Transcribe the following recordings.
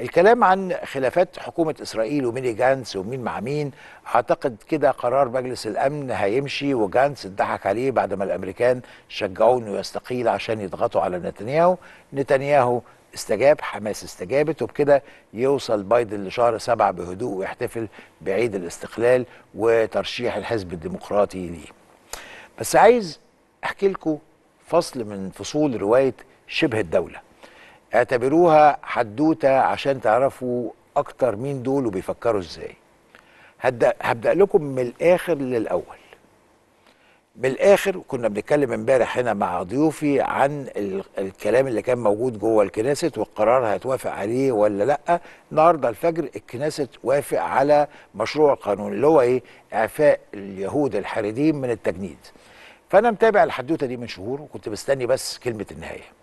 الكلام عن خلافات حكومة إسرائيل ومين جانس ومين مع مين أعتقد كده قرار مجلس الأمن هيمشي وجانس اتضحك عليه بعد ما الأمريكان شجعوه إنه يستقيل عشان يضغطوا على نتنياهو نتنياهو استجاب حماس استجابت وبكده يوصل بايدن لشهر سبعة بهدوء ويحتفل بعيد الاستقلال وترشيح الحزب الديمقراطي ليه بس عايز أحكي لكم فصل من فصول رواية شبه الدولة اعتبروها حدوته عشان تعرفوا اكتر مين دول وبيفكروا ازاي هبدا هبدا لكم من الاخر للاول من الاخر كنا بنتكلم امبارح هنا مع ضيوفي عن الكلام اللي كان موجود جوه الكنيست والقرار هتوافق عليه ولا لا النهارده الفجر الكنيست وافق على مشروع قانون اللي هو ايه اعفاء اليهود الحريدين من التجنيد فانا متابع الحدوته دي من شهور وكنت مستني بس كلمه النهايه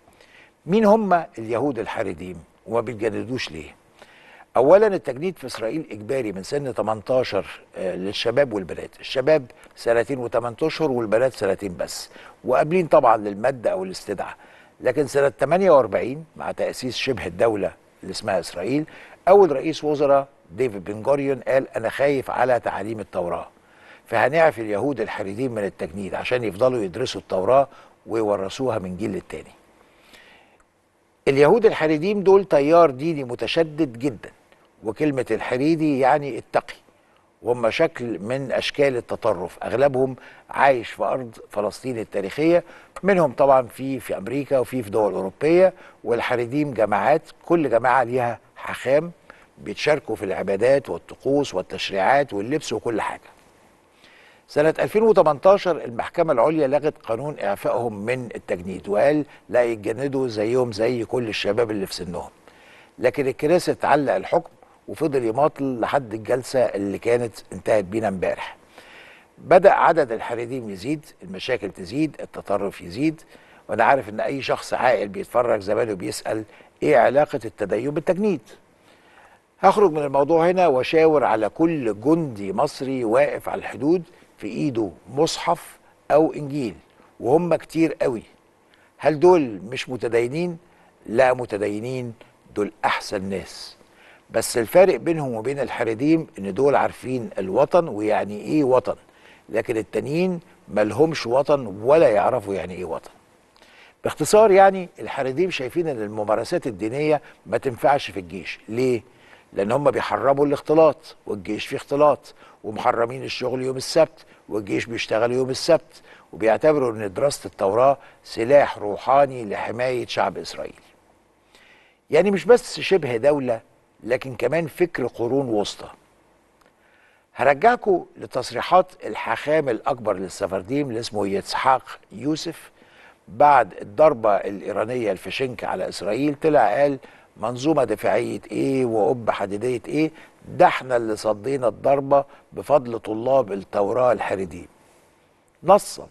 مين هم اليهود الحريديم وما بيتجندوش ليه اولا التجنيد في اسرائيل اجباري من سن 18 آه، للشباب والبنات الشباب سنتين و8 اشهر والبنات سنتين بس وقابلين طبعا للماده او الاستدعاء لكن سنه 48 مع تاسيس شبه الدوله اللي اسمها اسرائيل اول رئيس وزراء ديفيد بن جوريون قال انا خايف على تعاليم التوراه فهنعفي اليهود الحريدين من التجنيد عشان يفضلوا يدرسوا التوراه ويورثوها من جيل للتاني اليهود الحريديم دول تيار ديني متشدد جدا وكلمة الحريدي يعني التقي وهم شكل من أشكال التطرف أغلبهم عايش في أرض فلسطين التاريخية منهم طبعا في في أمريكا وفي في دول أوروبية والحريديم جماعات كل جماعة ليها حخام بيتشاركوا في العبادات والطقوس والتشريعات واللبس وكل حاجة سنة 2018 المحكمة العليا لغت قانون إعفائهم من التجنيد وقال لا يتجندوا زيهم زي كل الشباب اللي في سنهم لكن الكراسي تعلق الحكم وفضل يماطل لحد الجلسة اللي كانت انتهت بينا امبارح بدأ عدد الحريدين يزيد المشاكل تزيد التطرف يزيد وأنا عارف إن أي شخص عاقل بيتفرج زمانه بيسأل إيه علاقة التدين بالتجنيد هخرج من الموضوع هنا واشاور على كل جندي مصري واقف على الحدود في ايده مصحف او انجيل وهم كتير قوي هل دول مش متدينين لا متدينين دول احسن ناس بس الفارق بينهم وبين الحريديم ان دول عارفين الوطن ويعني ايه وطن لكن التانيين ملهمش وطن ولا يعرفوا يعني ايه وطن باختصار يعني الحريديم شايفين ان الممارسات الدينيه ما تنفعش في الجيش ليه لان هم بيحرموا الاختلاط والجيش فيه اختلاط ومحرمين الشغل يوم السبت والجيش بيشتغل يوم السبت وبيعتبروا ان دراسه التوراه سلاح روحاني لحمايه شعب اسرائيل. يعني مش بس شبه دوله لكن كمان فكر قرون وسطى. هرجعكم لتصريحات الحاخام الاكبر للسفرديم اللي اسمه يتسحاق يوسف بعد الضربه الايرانيه الفشنك على اسرائيل طلع قال منظومه دفاعيه ايه وقبه حديديه ايه ده احنا اللي صدينا الضربه بفضل طلاب التوراه الحريديم نصا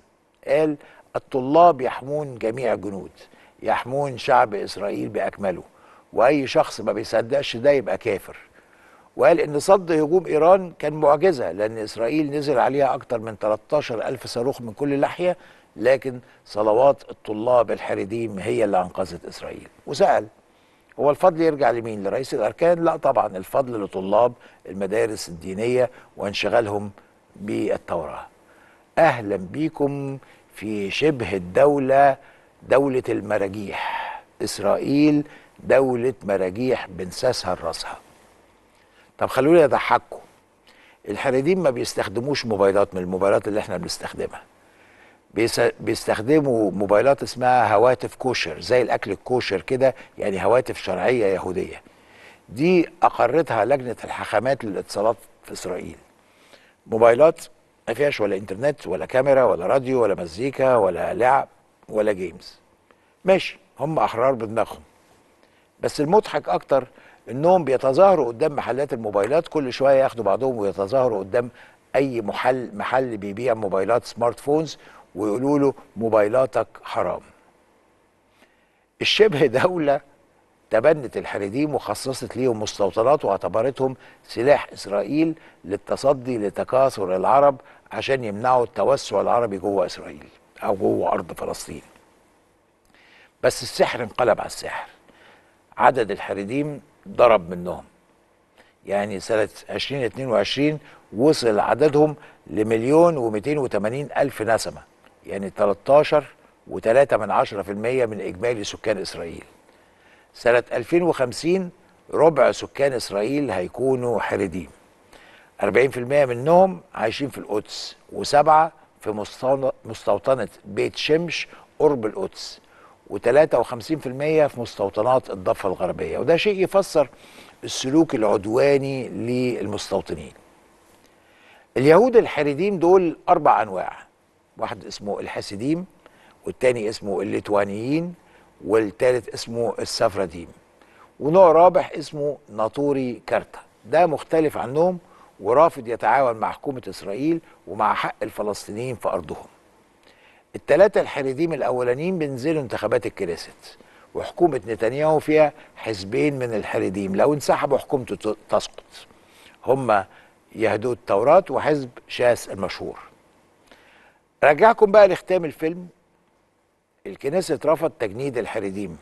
قال الطلاب يحمون جميع جنود يحمون شعب اسرائيل باكمله واي شخص ما بيصدقش ده يبقى كافر وقال ان صد هجوم ايران كان معجزه لان اسرائيل نزل عليها اكتر من 13 الف صاروخ من كل ناحيه لكن صلوات الطلاب الحريديم هي اللي انقذت اسرائيل وسال هو الفضل يرجع لمين لرئيس الاركان لا طبعا الفضل لطلاب المدارس الدينيه وانشغالهم بالتوراه اهلا بيكم في شبه الدوله دوله المراجيح اسرائيل دوله مراجيح بنساسها راسها طب خلوني اضحككم الحريدين ما بيستخدموش موبايلات من الموبايلات اللي احنا بنستخدمها بيستخدموا موبايلات اسمها هواتف كوشر زي الاكل الكوشر كده يعني هواتف شرعيه يهوديه دي اقرتها لجنه الحاخامات للاتصالات في اسرائيل موبايلات ما فيهاش ولا انترنت ولا كاميرا ولا راديو ولا مزيكا ولا لعب ولا جيمز ماشي هم احرار بدماغهم بس المضحك اكتر انهم بيتظاهروا قدام محلات الموبايلات كل شويه ياخدوا بعضهم ويتظاهروا قدام اي محل محل بيبيع موبايلات سمارت فونز ويقولوا له موبايلاتك حرام الشبه دولة تبنت الحريديم وخصصت ليهم مستوطنات واعتبرتهم سلاح إسرائيل للتصدي لتكاثر العرب عشان يمنعوا التوسع العربي جوه إسرائيل أو جوه أرض فلسطين بس السحر انقلب على السحر عدد الحريديم ضرب منهم يعني سنة 2022 وصل عددهم لمليون و وثمانين ألف نسمة يعني 13 و3 من المية من إجمالي سكان إسرائيل سنة 2050 ربع سكان إسرائيل هيكونوا حريديم 40% منهم عايشين في القدس وسبعة في مستوطنة بيت شمش قرب القدس و53% في مستوطنات الضفة الغربية وده شيء يفسر السلوك العدواني للمستوطنين اليهود الحريديم دول أربع أنواع واحد اسمه الحسيديم والتاني اسمه الليتوانيين والتالت اسمه السفرديم ونوع رابع اسمه ناطوري كارتا ده مختلف عنهم ورافض يتعاون مع حكومة إسرائيل ومع حق الفلسطينيين في أرضهم التلاتة الحريديم الأولانيين بينزلوا انتخابات الكنيست وحكومة نتنياهو فيها حزبين من الحريديم لو انسحبوا حكومته تسقط هما يهدوا التوراة وحزب شاس المشهور رجعكم بقى لختام الفيلم الكنيسة رفض تجنيد الحريديم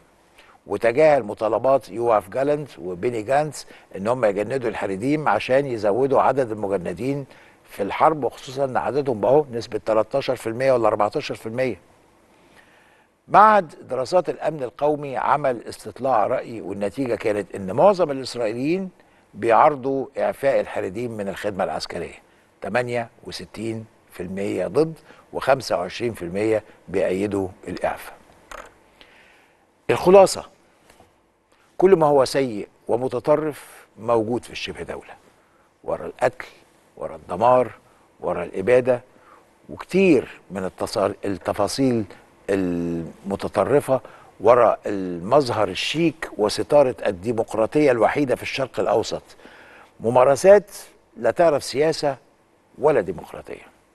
وتجاهل مطالبات يوف جالنت وبيني جانتس ان هم يجندوا الحريديم عشان يزودوا عدد المجندين في الحرب وخصوصا ان عددهم بقى نسبه 13% ولا 14% بعد دراسات الامن القومي عمل استطلاع راي والنتيجه كانت ان معظم الاسرائيليين بيعارضوا اعفاء الحريديم من الخدمه العسكريه 68% ضد و25% بيأيدوا الإعفاء الخلاصة كل ما هو سيء ومتطرف موجود في الشبه دولة ورا القتل ورا الدمار ورا الإبادة وكتير من التفاصيل المتطرفة ورا المظهر الشيك وستارة الديمقراطية الوحيدة في الشرق الأوسط ممارسات لا تعرف سياسة ولا ديمقراطية